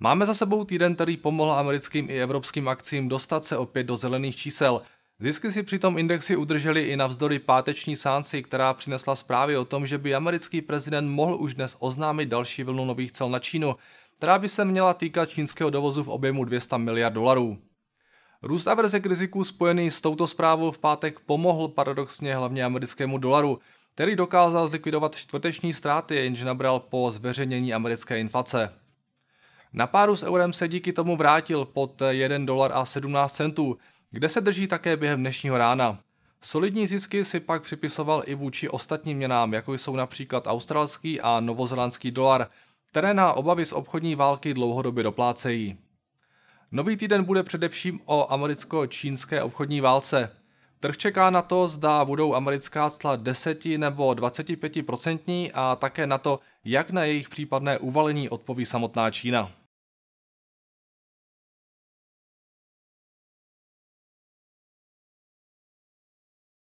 Máme za sebou týden, který pomohl americkým i evropským akcím dostat se opět do zelených čísel. Zisky si přitom indexy udrželi i navzdory páteční sánci, která přinesla zprávy o tom, že by americký prezident mohl už dnes oznámit další vlnu nových cel na Čínu, která by se měla týkat čínského dovozu v objemu 200 miliard dolarů. Růst averze k riziku spojený s touto zprávou v pátek pomohl paradoxně hlavně americkému dolaru, který dokázal zlikvidovat čtvrteční ztráty, jenž nabral po zveřejnění americké inflace. Na páru s eurem se díky tomu vrátil pod 1 dolar a 17 centů, kde se drží také během dnešního rána. Solidní zisky si pak připisoval i vůči ostatním měnám, jako jsou například australský a novozelandský dolar, které na obavy z obchodní války dlouhodobě doplácejí. Nový týden bude především o americko-čínské obchodní válce. Trh čeká na to, zda budou americká cla 10 nebo 25% a také na to, jak na jejich případné uvalení odpoví samotná Čína.